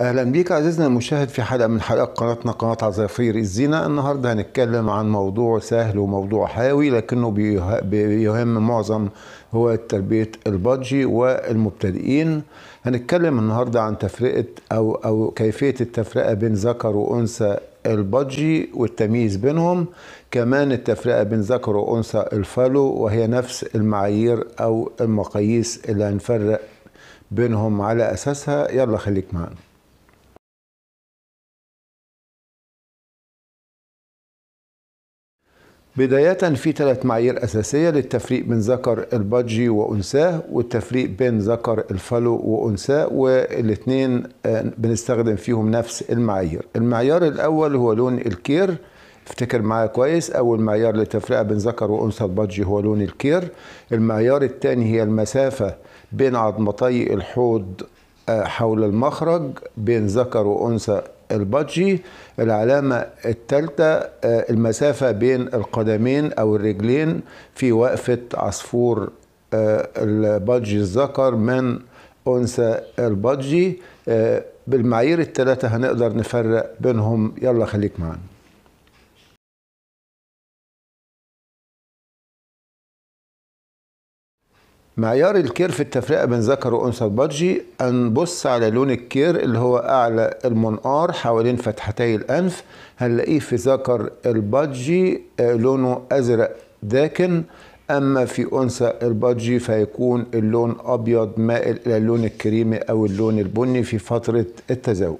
اهلا بيك عزيزنا المشاهد في حلقه من حلقات قناتنا قناه عزافير الزينه النهارده هنتكلم عن موضوع سهل وموضوع حيوي لكنه بيهم معظم هو تربيه البادجي والمبتدئين هنتكلم النهارده عن تفرقه او او كيفيه التفرقه بين ذكر وانثى البادجي والتمييز بينهم كمان التفرقه بين ذكر وانثى الفالو وهي نفس المعايير او المقاييس اللي هنفرق بينهم على اساسها يلا خليك معانا بداية في ثلاث معايير أساسية للتفريق بين ذكر البادجي وأنثاه والتفريق بين ذكر الفلو وأنثاه والاثنين آه، بنستخدم فيهم نفس المعايير المعيار الأول هو لون الكير افتكر معايا كويس أول معيار للتفرقة بين ذكر وأنثى البادجي هو لون الكير المعيار الثاني هي المسافة بين عظمتي الحوض آه، حول المخرج بين ذكر وأنثى البادجي العلامة الثالثة آه، المسافة بين القدمين أو الرجلين في وقفة عصفور آه، البادجي الذكر من أنثى البادجي آه، بالمعايير الثلاثة هنقدر نفرق بينهم يلا خليك معانا معيار الكير في التفرقة بين ذكر وأنثى البادجي هنبص على لون الكير اللي هو أعلى المنقار حوالين فتحتي الأنف هنلاقيه في ذكر البادجي آه، لونه أزرق داكن أما في أنثى البادجي فيكون اللون أبيض مائل إلى اللون الكريمي أو اللون البني في فترة التزاوج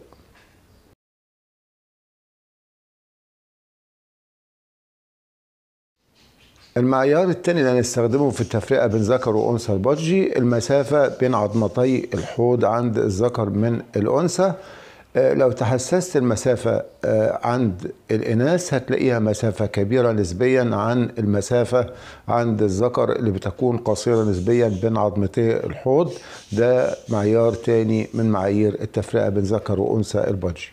المعيار الثاني اللي هنستخدمه في التفرقه بين ذكر وانثى البادجي المسافه بين عظمتي الحوض عند الذكر من الانثى آه، لو تحسست المسافة آه، عند الإناث هتلاقيها مسافة كبيرة نسبيا عن المسافة عند الذكر اللي بتكون قصيرة نسبيا بين عظمتي الحوض ده معيار تاني من معايير التفرقة بين ذكر وأنثى البادجي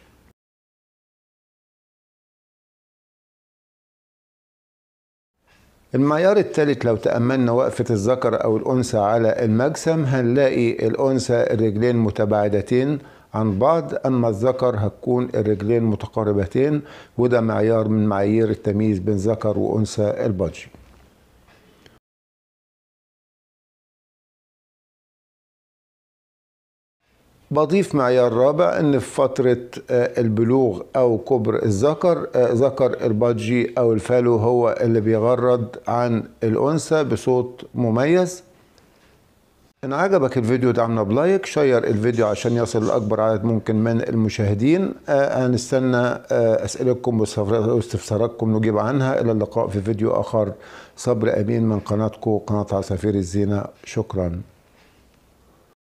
المعيار الثالث لو تأملنا وقفة الذكر أو الأنثى على المجسم هنلاقي الأنثى الرجلين متباعدتين عن بعض أما الذكر هتكون الرجلين متقاربتين وده معيار من معايير التمييز بين ذكر وأنثى البادجي بضيف معيار رابع ان في فترة آه، البلوغ او كبر الذكر آه، ذكر البادجي او الفالو هو اللي بيغرد عن الانثى بصوت مميز ان عجبك الفيديو دعمنا بلايك شير الفيديو عشان يصل لاكبر عدد ممكن من المشاهدين هنستنى آه، اسئلتكم واستفساراتكم نجيب عنها الى اللقاء في فيديو اخر صبر امين من قناتكم قناة عصافير الزينة شكرا